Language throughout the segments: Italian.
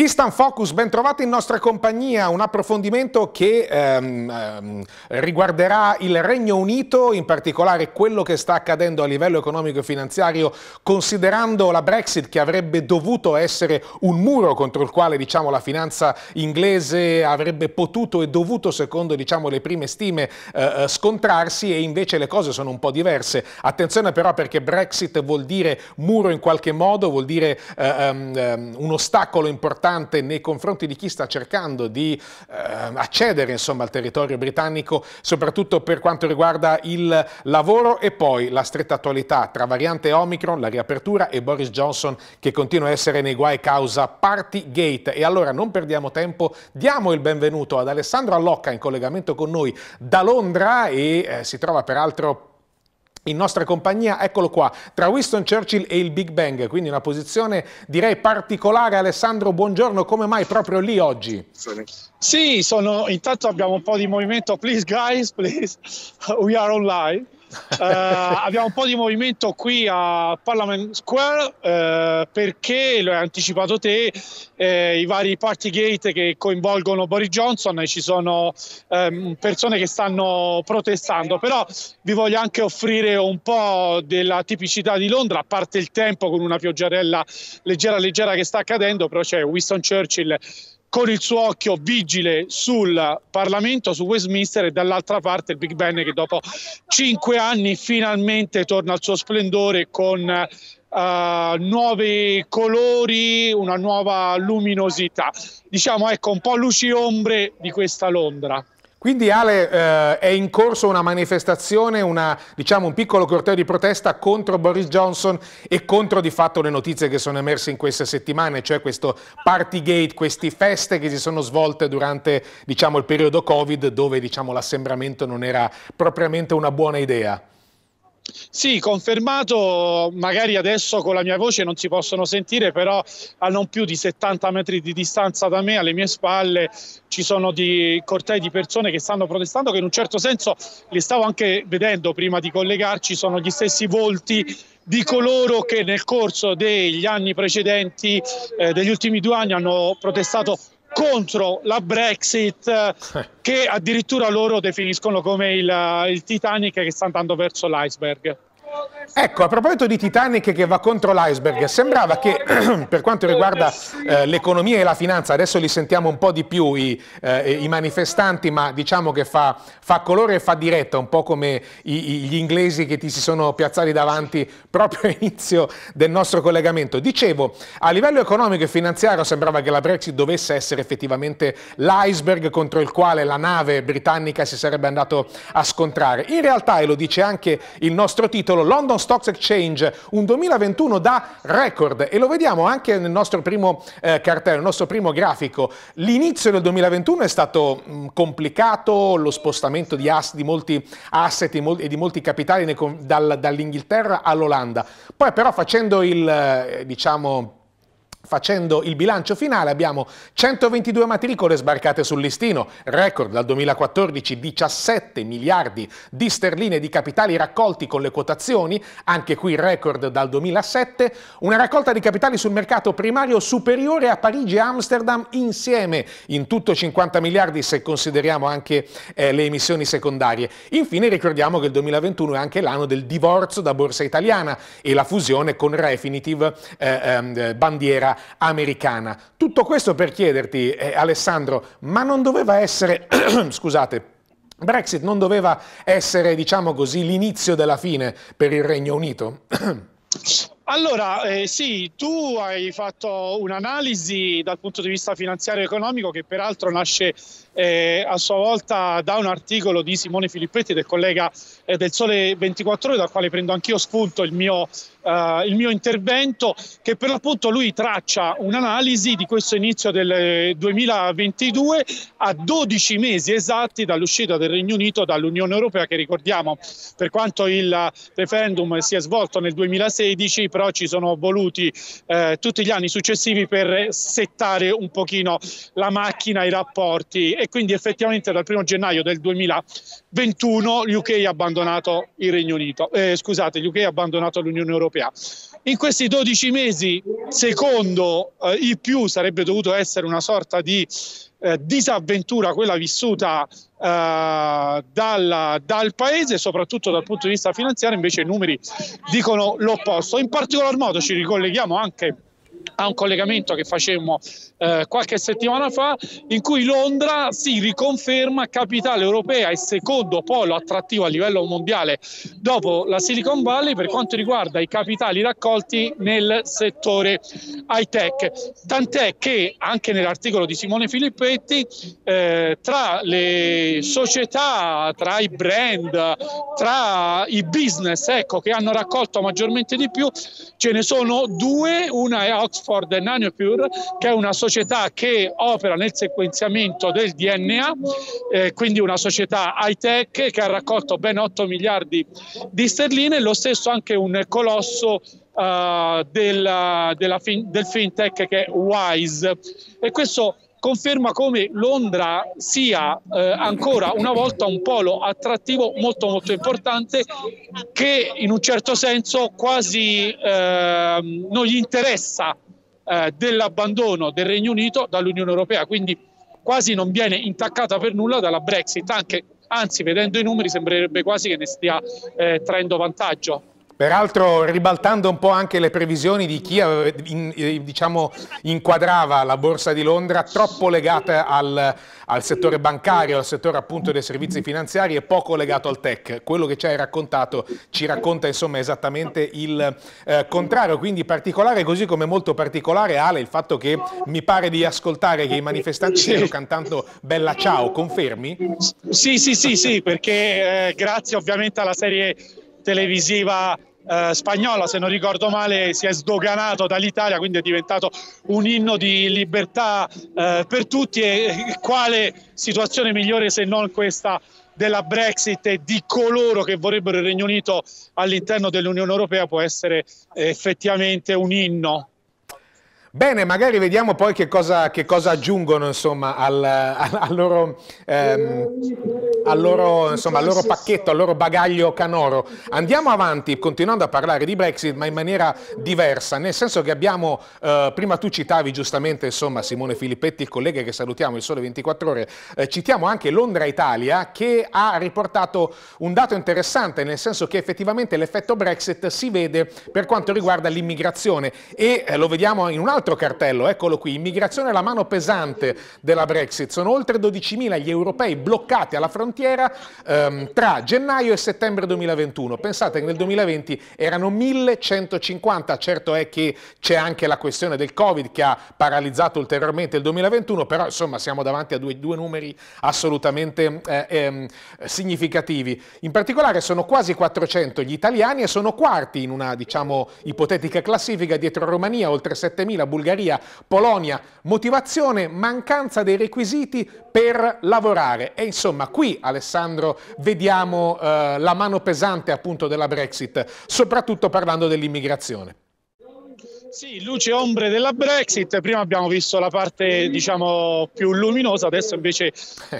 Istan Focus, ben trovati in nostra compagnia, un approfondimento che ehm, ehm, riguarderà il Regno Unito, in particolare quello che sta accadendo a livello economico e finanziario, considerando la Brexit che avrebbe dovuto essere un muro contro il quale diciamo, la finanza inglese avrebbe potuto e dovuto, secondo diciamo, le prime stime, eh, eh scontrarsi e invece le cose sono un po' diverse. Attenzione però perché Brexit vuol dire muro in qualche modo, vuol dire eh, ehm, ehm, un ostacolo importante importante nei confronti di chi sta cercando di eh, accedere insomma, al territorio britannico, soprattutto per quanto riguarda il lavoro e poi la stretta attualità tra variante Omicron, la riapertura e Boris Johnson che continua a essere nei guai causa Partygate. E allora non perdiamo tempo, diamo il benvenuto ad Alessandro Allocca in collegamento con noi da Londra e eh, si trova peraltro in nostra compagnia, eccolo qua, tra Winston Churchill e il Big Bang, quindi una posizione direi particolare. Alessandro, buongiorno, come mai proprio lì oggi? Sì, sono, intanto abbiamo un po' di movimento, please guys, please, we are online eh, abbiamo un po' di movimento qui a Parliament Square eh, perché, lo hai anticipato te, eh, i vari party gate che coinvolgono Boris Johnson e ci sono ehm, persone che stanno protestando, però vi voglio anche offrire un po' della tipicità di Londra, a parte il tempo con una pioggiarella leggera leggera che sta accadendo, però c'è Winston Churchill con il suo occhio vigile sul Parlamento, su Westminster e dall'altra parte il Big Ben che dopo cinque anni finalmente torna al suo splendore con Uh, nuovi colori, una nuova luminosità. Diciamo ecco un po' luci e ombre di questa Londra. Quindi Ale, eh, è in corso una manifestazione, una, diciamo, un piccolo corteo di protesta contro Boris Johnson e contro di fatto le notizie che sono emerse in queste settimane, cioè questo party gate, queste feste che si sono svolte durante diciamo, il periodo Covid dove diciamo, l'assembramento non era propriamente una buona idea. Sì, confermato, magari adesso con la mia voce non si possono sentire, però a non più di 70 metri di distanza da me, alle mie spalle, ci sono dei cortei di persone che stanno protestando, che in un certo senso li stavo anche vedendo prima di collegarci, sono gli stessi volti di coloro che nel corso degli anni precedenti, eh, degli ultimi due anni, hanno protestato contro la Brexit eh, eh. che addirittura loro definiscono come il, eh, il Titanic che sta andando verso l'iceberg. Ecco, a proposito di Titanic che va contro l'iceberg, sembrava che per quanto riguarda eh, l'economia e la finanza, adesso li sentiamo un po' di più i, eh, i manifestanti, ma diciamo che fa, fa, colore e fa diretta, un po' come i, i, gli inglesi che ti si sono piazzati davanti proprio all'inizio del nostro collegamento. Dicevo, a livello economico e finanziario sembrava che la Brexit dovesse essere effettivamente l'iceberg contro il quale la nave britannica si sarebbe andato a scontrare. In realtà, e lo dice anche il nostro titolo, London Stocks Exchange, un 2021 da record e lo vediamo anche nel nostro primo eh, cartello, nel nostro primo grafico. L'inizio del 2021 è stato mh, mm, complicato, lo spostamento di, ass di molti asset e di molti capitali dall'Inghilterra all'Olanda. Poi però facendo il, eh, diciamo, Facendo il bilancio finale abbiamo 122 matricole sbarcate sul listino, record dal 2014, 17 miliardi di sterline di capitali raccolti con le quotazioni, anche qui record dal 2007, una raccolta di capitali sul mercato primario superiore a Parigi e Amsterdam insieme, in tutto 50 miliardi se consideriamo anche eh, le emissioni secondarie. Infine ricordiamo che il 2021 è anche l'anno del divorzio da borsa italiana e la fusione con Refinitiv eh, eh, bandiera americana. Tutto questo per chiederti, eh, Alessandro, ma non doveva essere, scusate, Brexit non doveva essere, diciamo così, l'inizio della fine per il Regno Unito? Allora, eh, sì, tu hai fatto un'analisi dal punto di vista finanziario e economico che peraltro nasce eh, a sua volta da un articolo di Simone Filippetti, del collega eh, del Sole 24 Ore, dal quale prendo anch'io spunto il mio, eh, il mio intervento, che per l'appunto lui traccia un'analisi di questo inizio del 2022 eh, a 12 mesi esatti dall'uscita del Regno Unito dall'Unione Europea, che ricordiamo per quanto il referendum si è svolto nel 2016, però ci sono voluti eh, tutti gli anni successivi per settare un pochino la macchina, i rapporti e quindi effettivamente dal 1 gennaio del 2021 l'UK ha abbandonato il Regno Unito, eh, scusate, l'UK ha abbandonato l'Unione Europea. In questi 12 mesi, secondo eh, i più, sarebbe dovuto essere una sorta di eh, disavventura quella vissuta eh, dal, dal paese, soprattutto dal punto di vista finanziario, invece i numeri dicono l'opposto. In particolar modo ci ricolleghiamo anche a un collegamento che facemmo eh, qualche settimana fa, in cui Londra si riconferma capitale europea e secondo polo attrattivo a livello mondiale dopo la Silicon Valley per quanto riguarda i capitali raccolti nel settore high tech. Tant'è che anche nell'articolo di Simone Filippetti, eh, tra le società, tra i brand, tra i business ecco, che hanno raccolto maggiormente di più, ce ne sono due, una è Oxford Stanford Nanopure, che è una società che opera nel sequenziamento del DNA, eh, quindi una società high tech che ha raccolto ben 8 miliardi di sterline, lo stesso anche un colosso uh, del, fin, del fintech che è Wise. E questo conferma come Londra sia eh, ancora una volta un polo attrattivo molto molto importante che in un certo senso quasi eh, non gli interessa eh, dell'abbandono del Regno Unito dall'Unione Europea, quindi quasi non viene intaccata per nulla dalla Brexit, anche, anzi vedendo i numeri sembrerebbe quasi che ne stia eh, traendo vantaggio. Peraltro ribaltando un po' anche le previsioni di chi eh, in, eh, diciamo, inquadrava la borsa di Londra troppo legata al, al, settore bancario, al settore appunto dei servizi finanziari e poco legato al tech. Quello che ci hai raccontato ci racconta insomma esattamente il eh, contrario, quindi particolare così come molto particolare Ale il fatto che mi pare di ascoltare che i manifestanti stiano sì. cantando Bella Ciao, confermi? Sì, sì, sì, sì, perché eh, grazie ovviamente alla serie televisiva eh, spagnola, se non ricordo male, si è sdoganato dall'Italia, quindi è diventato un inno di libertà eh, per tutti e quale situazione migliore se non questa della Brexit e di coloro che vorrebbero il Regno Unito all'interno dell'Unione Europea può essere effettivamente un inno. Bene, magari vediamo poi che cosa, che cosa aggiungono insomma, al, al, al loro ehm, al loro, insomma, al loro pacchetto, al loro bagaglio canoro. Andiamo avanti continuando a parlare di Brexit ma in maniera diversa, nel senso che abbiamo, eh, prima tu citavi giustamente insomma, Simone Filippetti, il collega che salutiamo, il Sole 24 Ore, eh, citiamo anche Londra Italia che ha riportato un dato interessante, nel senso che effettivamente l'effetto Brexit si vede per quanto riguarda l'immigrazione e eh, lo vediamo in un altro cartello, eccolo qui, immigrazione è la mano pesante della Brexit, sono oltre 12.000 gli europei bloccati alla frontiera frontiera ehm, tra gennaio e settembre 2021. Pensate che nel 2020 erano 1150, certo è che c'è anche la questione del Covid che ha paralizzato ulteriormente il 2021, però insomma siamo davanti a due, due numeri assolutamente eh, eh, significativi. In particolare sono quasi 400 gli italiani e sono quarti in una diciamo ipotetica classifica dietro Romania, oltre 7000, Bulgaria, Polonia. Motivazione, mancanza dei requisiti per lavorare. E insomma qui Alessandro, vediamo eh, la mano pesante appunto della Brexit, soprattutto parlando dell'immigrazione. Sì, luce e ombre della Brexit, prima abbiamo visto la parte diciamo, più luminosa, adesso invece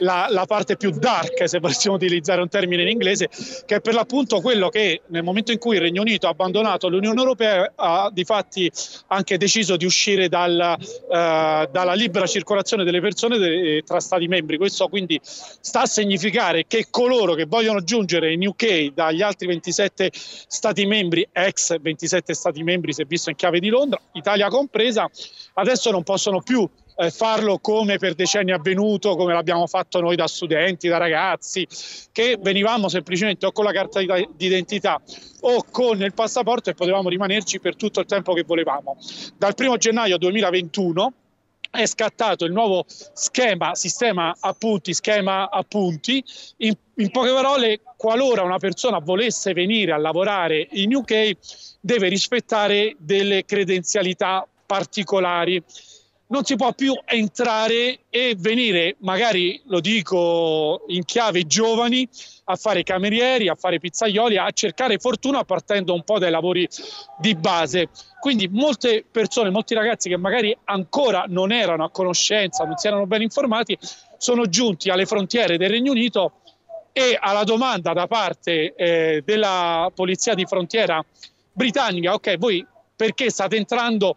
la, la, parte più dark, se possiamo utilizzare un termine in inglese, che è per l'appunto quello che nel momento in cui il Regno Unito ha abbandonato l'Unione Europea ha di fatti anche deciso di uscire dal, uh, dalla libera circolazione delle persone de- eh, tra Stati membri. Questo quindi sta a significare che coloro che vogliono giungere in UK dagli altri 27 Stati membri, ex 27 Stati membri, se visto in chiave di loro, Londra, Italia compresa, adesso non possono più eh, farlo come per decenni è avvenuto, come l'abbiamo fatto noi da studenti, da ragazzi, che venivamo semplicemente o con la carta d'identità o con il passaporto e potevamo rimanerci per tutto il tempo che volevamo. Dal 1 gennaio 2021 è scattato il nuovo schema, sistema appunti, schema appunti. In, in poche parole, qualora una persona volesse venire a lavorare in UK, deve rispettare delle credenzialità particolari non si può più entrare e venire, magari lo dico in chiave giovani, a fare camerieri, a fare pizzaioli, a cercare fortuna partendo un po' dai lavori di base. Quindi molte persone, molti ragazzi che magari ancora non erano a conoscenza, non si erano ben informati, sono giunti alle frontiere del Regno Unito e alla domanda da parte eh, della polizia di frontiera britannica, ok, voi perché state entrando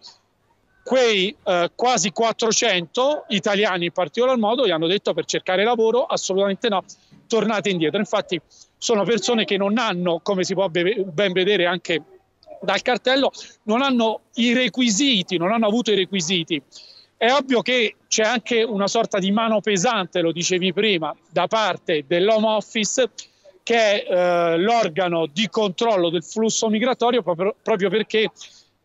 quei eh, quasi 400 italiani in particolar modo gli hanno detto per cercare lavoro assolutamente no, tornate indietro. Infatti sono persone che non hanno, come si può ben vedere anche dal cartello, non hanno i requisiti, non hanno avuto i requisiti. È ovvio che c'è anche una sorta di mano pesante, lo dicevi prima, da parte dell'Home Office, che è eh, l'organo di controllo del flusso migratorio proprio, proprio perché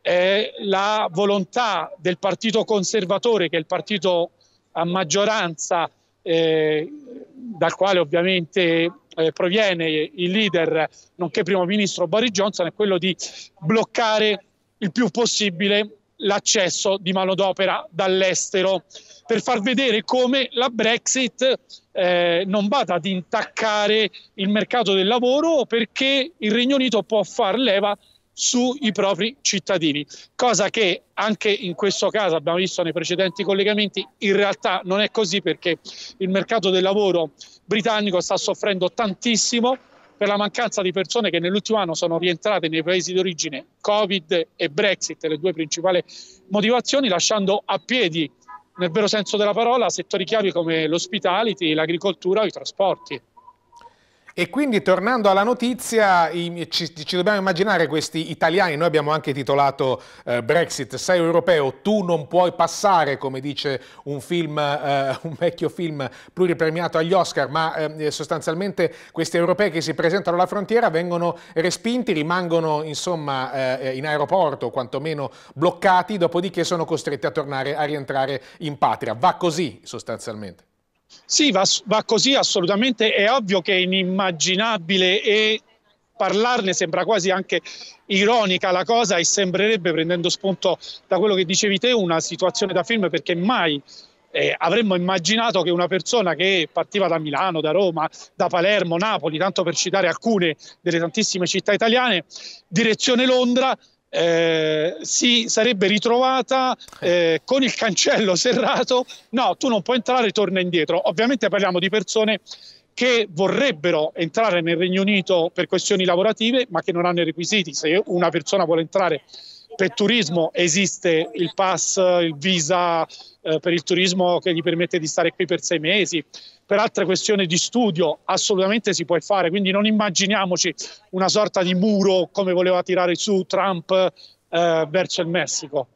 eh, la volontà del partito conservatore, che è il partito a maggioranza eh, dal quale ovviamente eh, proviene il leader, nonché primo ministro Boris Johnson, è quello di bloccare il più possibile l'accesso di manodopera dall'estero per far vedere come la Brexit eh, non vada ad intaccare il mercato del lavoro perché il Regno Unito può far leva sui propri cittadini, cosa che anche in questo caso abbiamo visto nei precedenti collegamenti, in realtà non è così perché il mercato del lavoro britannico sta soffrendo tantissimo per la mancanza di persone che nell'ultimo anno sono rientrate nei paesi d'origine, Covid e Brexit, le due principali motivazioni, lasciando a piedi, nel vero senso della parola, settori chiavi come l'ospitality, l'agricoltura o i trasporti. E quindi tornando alla notizia, ci, ci, dobbiamo immaginare questi italiani, noi abbiamo anche titolato eh, Brexit, sei europeo, tu non puoi passare, come dice un, film, eh, un vecchio film pluripremiato agli Oscar, ma eh, sostanzialmente questi europei che si presentano alla frontiera vengono respinti, rimangono insomma eh, in aeroporto, quantomeno bloccati, dopodiché sono costretti a tornare, a rientrare in patria. Va così sostanzialmente. Sì, va, va così assolutamente. È ovvio che è inimmaginabile e parlarne sembra quasi anche ironica la cosa e sembrerebbe, prendendo spunto da quello che dicevi te, una situazione da film perché mai eh, avremmo immaginato che una persona che partiva da Milano, da Roma, da Palermo, Napoli, tanto per citare alcune delle tantissime città italiane, direzione Londra, eh, si sarebbe ritrovata eh. eh, con il cancello serrato, no, tu non puoi entrare, torna indietro. Ovviamente parliamo di persone che vorrebbero entrare nel Regno Unito per questioni lavorative, ma che non hanno i requisiti. Se una persona vuole entrare per turismo esiste il pass, il visa eh, per il turismo che gli permette di stare qui per sei mesi, per altre questioni di studio assolutamente si può fare, quindi non immaginiamoci una sorta di muro come voleva tirare su Trump eh, verso il Messico.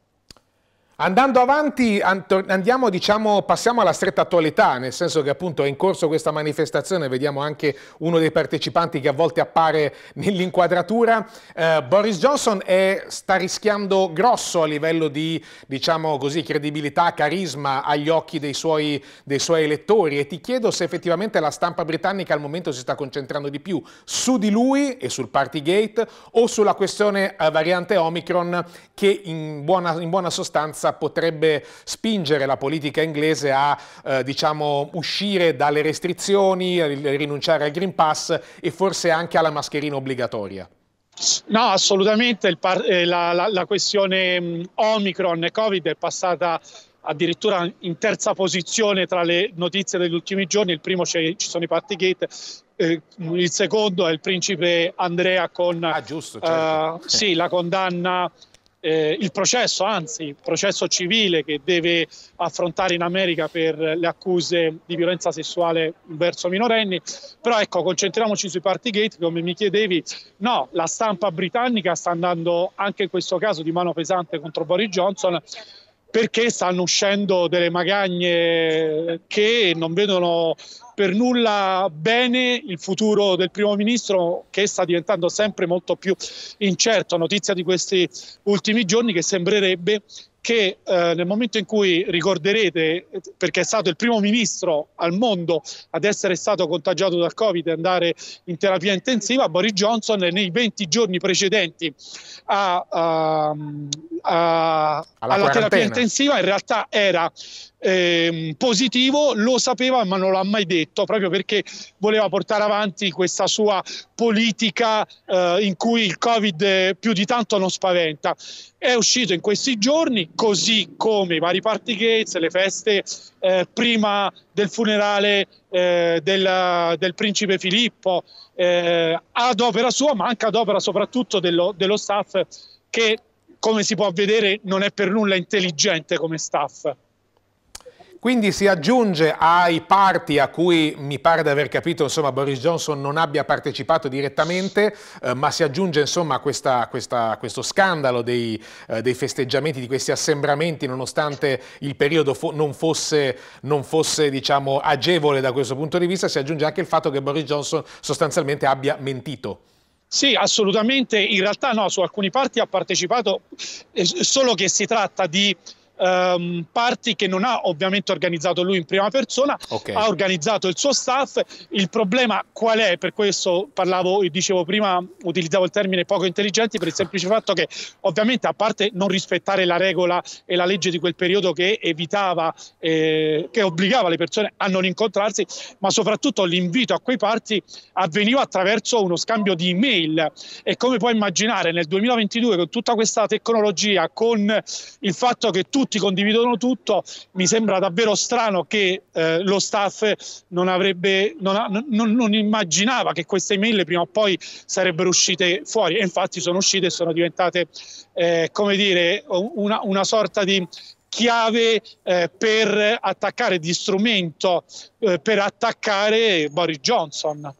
Andando avanti, andiamo, diciamo, passiamo alla stretta attualità, nel senso che appunto è in corso questa manifestazione, vediamo anche uno dei partecipanti che a volte appare nell'inquadratura. Eh, Boris Johnson è, sta rischiando grosso a livello di, diciamo così, credibilità, carisma agli occhi dei suoi, dei suoi elettori e ti chiedo se effettivamente la stampa britannica al momento si sta concentrando di più su di lui e sul Partygate o sulla questione eh, variante Omicron che in buona, in buona sostanza Forza potrebbe spingere la politica inglese a eh, diciamo, uscire dalle restrizioni, a rinunciare al Green Pass e forse anche alla mascherina obbligatoria? No, assolutamente. Eh, la, la, la, questione mm, Omicron e Covid è passata addirittura in terza posizione tra le notizie degli ultimi giorni. Il primo ci sono i Partygate, eh, il secondo è il principe Andrea con ah, giusto, certo. uh, sì, la condanna eh, il processo, anzi il processo civile che deve affrontare in America per le accuse di violenza sessuale verso minorenni. Però ecco, concentriamoci sui partygate, come mi chiedevi, no, la stampa britannica sta andando anche in questo caso di mano pesante contro Boris Johnson perché stanno uscendo delle magagne che non vedono per nulla bene il futuro del primo ministro che sta diventando sempre molto più incerto. Notizia di questi ultimi giorni che sembrerebbe che eh, nel momento in cui ricorderete, perché è stato il primo ministro al mondo ad essere stato contagiato dal Covid e andare in terapia intensiva, Boris Johnson nei 20 giorni precedenti a, a, ehm, a, alla, alla terapia intensiva in realtà era eh, positivo, lo sapeva ma non l'ha mai detto, proprio perché voleva portare avanti questa sua politica eh, in cui il Covid più di tanto non spaventa. È uscito in questi giorni, così come i vari party gates, le feste eh, prima del funerale eh, del, del, principe Filippo, eh, ad opera sua, ma anche ad opera soprattutto dello, dello staff che, come si può vedere, non è per nulla intelligente come staff. Quindi si aggiunge ai parti a cui mi pare di aver capito insomma, Boris Johnson non abbia partecipato direttamente, eh, ma si aggiunge insomma, questa, questa, questo scandalo dei, eh, dei, festeggiamenti, di questi assembramenti, nonostante il periodo fo non fosse, non fosse diciamo, agevole da questo punto di vista, si aggiunge anche il fatto che Boris Johnson sostanzialmente abbia mentito. Sì, assolutamente. In realtà no, su alcuni parti ha partecipato, eh, solo che si tratta di um, ehm, party che non ha ovviamente organizzato lui in prima persona, okay. ha organizzato il suo staff. Il problema qual è? Per questo parlavo, e dicevo prima, utilizzavo il termine poco intelligenti per il semplice fatto che ovviamente a parte non rispettare la regola e la legge di quel periodo che evitava, eh, che obbligava le persone a non incontrarsi, ma soprattutto l'invito a quei parti avveniva attraverso uno scambio di email e come puoi immaginare nel 2022 con tutta questa tecnologia, con il fatto che tutti tutti condividono tutto, mi sembra davvero strano che eh, lo staff non, avrebbe, non, ha, non, non immaginava che queste email prima o poi sarebbero uscite fuori e infatti sono uscite e sono diventate eh, come dire, una, una sorta di, chiave eh, per attaccare, di strumento eh, per attaccare Boris Johnson.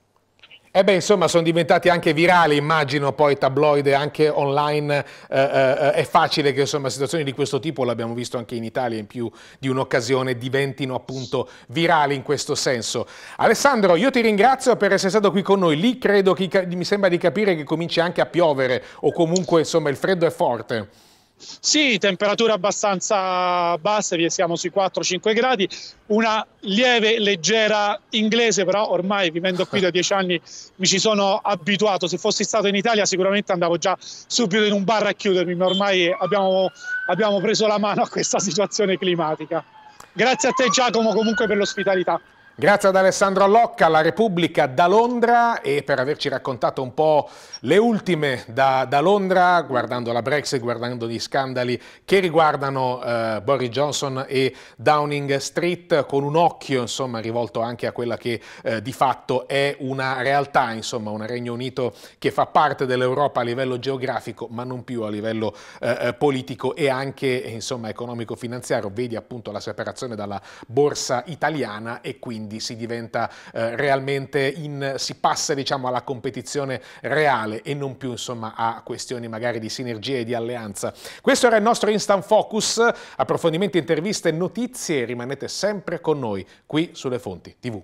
E eh beh, insomma, sono diventati anche virali, immagino, poi tabloide anche online. Eh, eh, eh, è facile che insomma, situazioni di questo tipo, l'abbiamo visto anche in Italia in più di un'occasione, diventino appunto virali in questo senso. Alessandro, io ti ringrazio per essere stato qui con noi. Lì credo che mi sembra di capire che cominci anche a piovere o comunque insomma il freddo è forte. Sì, temperature abbastanza basse, siamo sui 4-5 gradi, una lieve, leggera inglese, però ormai vivendo qui da 10 anni mi ci sono abituato. Se fossi stato in Italia sicuramente andavo già subito in un bar a chiudermi, ma ormai abbiamo, abbiamo preso la mano a questa situazione climatica. Grazie a te Giacomo comunque per l'ospitalità. Grazie ad Alessandro Allocca, alla Repubblica da Londra e per averci raccontato un po' le ultime da, da Londra, guardando la Brexit, guardando gli scandali che riguardano eh, Boris Johnson e Downing Street, con un occhio insomma, rivolto anche a quella che eh, di fatto è una realtà, insomma un Regno Unito che fa parte dell'Europa a livello geografico ma non più a livello eh, eh politico e anche economico-finanziario, vedi appunto la separazione dalla borsa italiana e quindi quindi si diventa eh, realmente in, si passa diciamo alla competizione reale e non più insomma a questioni magari di sinergie e di alleanza. Questo era il nostro Instant Focus, approfondimenti, interviste, e notizie, rimanete sempre con noi qui sulle fonti TV.